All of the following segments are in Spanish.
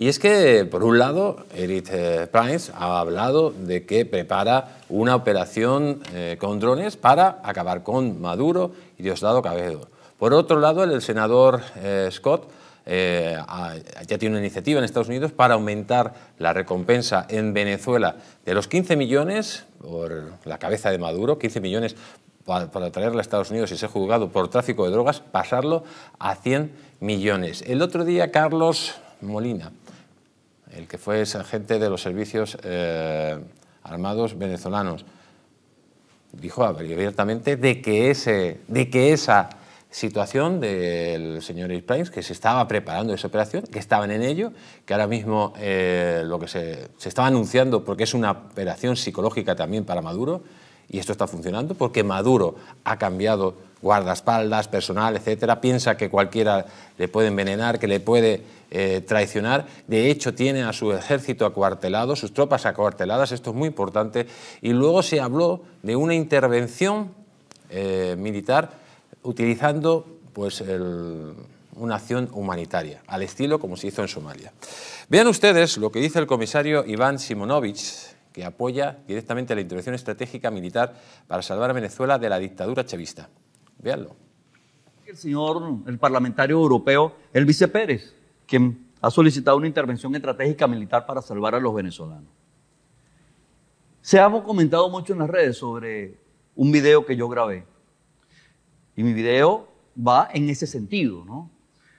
Y es que, por un lado, Eric eh, Price ha hablado de que prepara una operación eh, con drones para acabar con Maduro y Diosdado Cabedo Por otro lado, el senador eh, Scott ya tiene una iniciativa en Estados Unidos para aumentar la recompensa en Venezuela de los 15 millones por la cabeza de Maduro, 15 millones para, para traerla a Estados Unidos y ser juzgado por tráfico de drogas, pasarlo a 100 millones. El otro día, Carlos Molina, el que fue ese agente de los servicios eh, armados venezolanos, dijo abiertamente de que, ese, de que esa situación del señor Eisprings, que se estaba preparando esa operación, que estaban en ello, que ahora mismo eh, lo que se, estaba anunciando, porque es una operación psicológica también para Maduro, y esto está funcionando porque Maduro ha cambiado guardaespaldas, personal, etcétera, piensa que cualquiera le puede envenenar, que le puede eh, traicionar. De hecho, tiene a su ejército acuartelado, sus tropas acuarteladas, esto es muy importante. Y luego se habló de una intervención eh, militar utilizando pues, una acción humanitaria, al estilo como se hizo en Somalia. Vean ustedes lo que dice el comisario Iván Simonovich que apoya directamente la intervención estratégica militar para salvar a Venezuela de la dictadura chavista. Veanlo. El señor, el parlamentario europeo, el vice Pérez, quien ha solicitado una intervención estratégica militar para salvar a los venezolanos. Se ha comentado mucho en las redes sobre un video que yo grabé. Y mi video va en ese sentido, ¿no?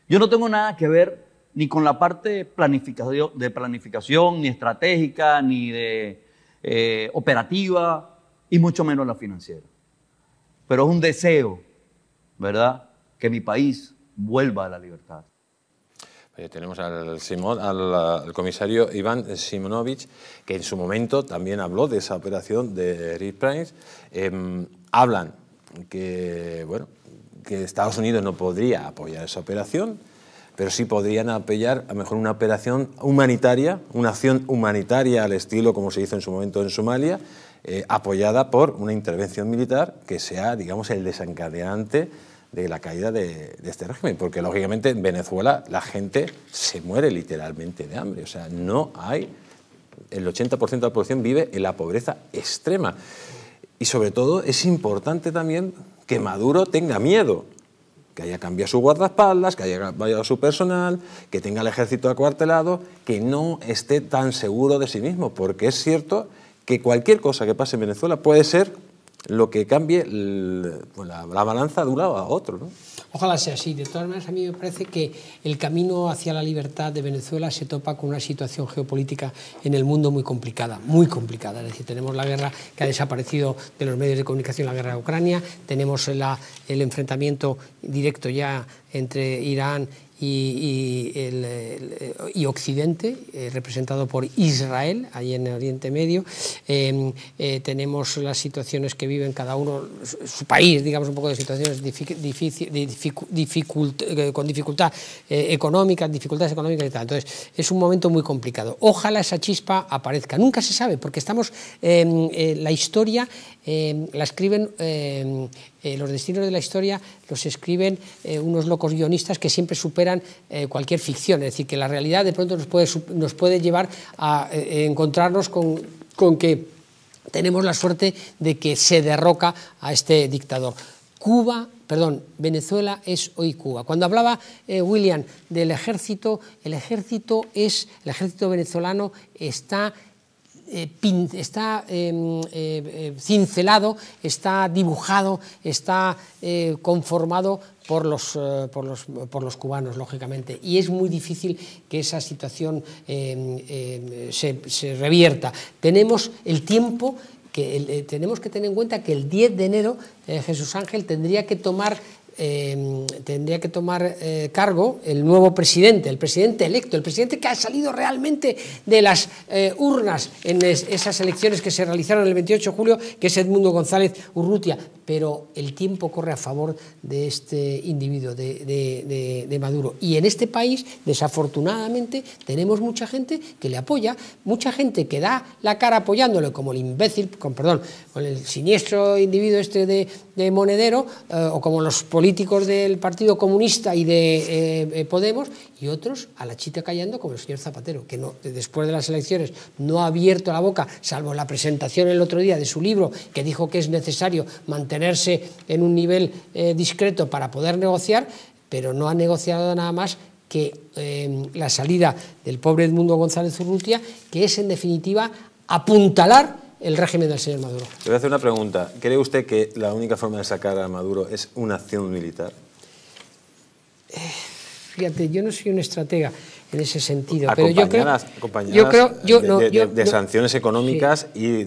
Yo no tengo nada que ver ni con la parte planificación, de planificación, ni estratégica, ni de eh, operativa, y mucho menos la financiera. Pero es un deseo, ¿verdad?, que mi país vuelva a la libertad. tenemos al, al, comisario Iván Simonovich, que en su momento también habló de esa operación de Eric Price. Em, hablan que, bueno, que Estados Unidos no podría apoyar esa operación, pero sí podrían apoyar a mejor una operación humanitaria, una acción humanitaria al estilo como se hizo en su momento en Somalia, eh, apoyada por una intervención militar que sea, digamos, el desencadenante de la caída de, de, este régimen, porque lógicamente en Venezuela la gente se muere literalmente de hambre, o sea, no hay, el 80% de la población vive en la pobreza extrema. Y sobre todo es importante también que Maduro tenga miedo, que haya cambiado su guardaespaldas, que haya cambiado su personal, que tenga el ejército acuartelado, que no esté tan seguro de sí mismo, porque es cierto que cualquier cosa que pase en Venezuela puede ser lo que cambie pues la, balanza de un lado a otro. ¿no? Ojalá sea así. De todas maneras, a mí me parece que el camino hacia la libertad de Venezuela se topa con una situación geopolítica en el mundo muy complicada, muy complicada. Es decir, tenemos la guerra que ha desaparecido de los medios de comunicación, la guerra de Ucrania, tenemos el enfrentamiento directo ya entre Irán y eh, y, Occidente, eh, representado por Israel, ahí en el Oriente Medio. Em, eh, tenemos las situaciones que viven cada uno, su, país, digamos, un poco de situaciones con dificultad económica, dificultades económicas y tal. Entonces, es un momento muy complicado. Ojalá esa chispa aparezca. Nunca se sabe, porque estamos, em, la historia em, la escriben eh, los destinos de la historia los escriben eh, unos locos guionistas que siempre superan eh, cualquier ficción, es decir, que la realidad de pronto nos puede, nos puede llevar a encontrarnos con, con que tenemos la suerte de que se derroca a este dictador. Cuba perdón, Venezuela es hoy Cuba. Cuando hablaba William del ejército, el ejército es, el ejército venezolano está eh, está em, eh, eh, cincelado, está dibujado, está conformado por los, por, los, cubanos, lógicamente. Y es muy difícil que esa situación em, em, se, revierta. Tenemos el tiempo que tenemos que tener en cuenta que el 10 de enero Jesús Ángel tendría que tomar Em, tendría que tomar eh, cargo el nuevo presidente, el presidente electo, el presidente que ha salido realmente de las eh, urnas en esas elecciones que se realizaron el 28 de julio, que es Edmundo González Urrutia. Pero el tiempo corre a favor de este individuo, de, Maduro. Y en este país, desafortunadamente, tenemos mucha gente que le apoya, mucha gente que da la cara apoyándolo como el imbécil, con perdón, con el siniestro individuo este de, Monedero, eh, o como los políticos políticos del Partido Comunista y de eh, eh, Podemos y otros a la chita callando como el señor Zapatero, que después de las elecciones no ha abierto la boca, salvo la presentación el otro día de su libro, que dijo que es necesario mantenerse en un nivel eh, discreto para poder negociar, pero no ha negociado nada más que la salida del pobre Edmundo González Urrutia, que es en definitiva apuntalar el régimen del señor Maduro. Le voy a hacer una pregunta. ¿Cree usted que la única forma de sacar a Maduro es una acción militar? Eh, fíjate, yo no soy un estratega en ese sentido. pero yo creo, yo creo de, sanciones económicas y,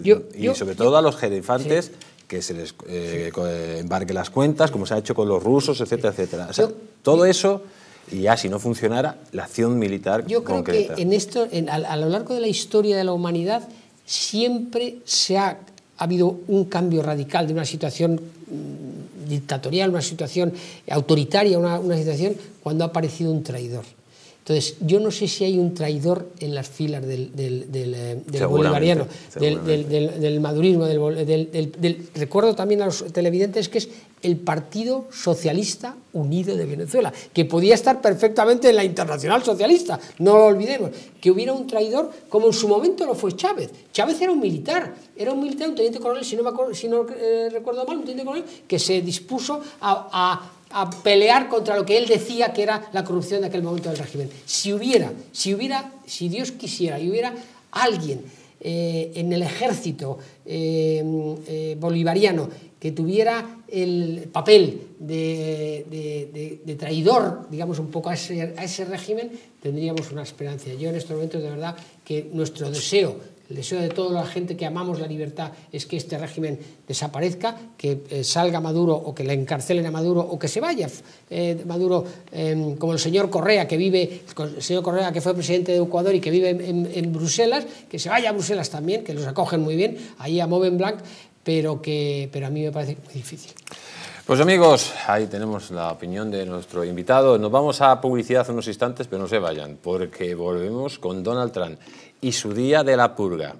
sobre todo a los jerefantes que se les eh, eh, embarque las cuentas, como se ha hecho con los rusos, etcétera, etcétera. todo eso y ya si no funcionara la acción militar. Yo creo que en esto, a, lo largo de la historia de la humanidad siempre se ha, habido un cambio radical de una situación mm, dictatorial, una situación autoritaria, una situación, cuando ha aparecido un traidor. Entonces, yo no sé si hay un traidor en las filas del, del, del, eh, bolivariano, del, madurismo, del, Recuerdo también a los televidentes que es el Partido Socialista Unido de Venezuela, que podía estar perfectamente en la Internacional Socialista, no lo olvidemos, que hubiera un traidor como en su momento lo fue Chávez. Chávez era un militar, era un militar, un teniente coronel, si no, me eh, recuerdo mal, un teniente coronel que se dispuso a a pelear contra lo que él decía que era la corrupción de aquel momento del régimen. Si hubiera, si hubiera, si Dios quisiera y hubiera alguien eh, en el ejército eh, eh, bolivariano que tuviera el papel de, traidor, digamos, un poco a ese, a ese régimen, tendríamos una esperanza. Yo en estos momentos, de verdad, que nuestro deseo el deseo de toda la gente que amamos la libertad es que este régimen desaparezca, que eh, salga Maduro o que le encarcelen a Maduro o que se vaya eh, Maduro, em, como el señor Correa, que vive, el señor Correa que fue presidente de Ecuador y que vive en, Bruselas, que se vaya a Bruselas también, que los acogen muy bien, ahí a Movenblanc, pero, que, pero a mí me parece muy difícil. Pues amigos, ahí tenemos la opinión de nuestro invitado. Nos vamos a publicidad unos instantes, pero no se vayan, porque volvemos con Donald Trump y su día de la purga.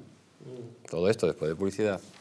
Todo esto después de publicidad.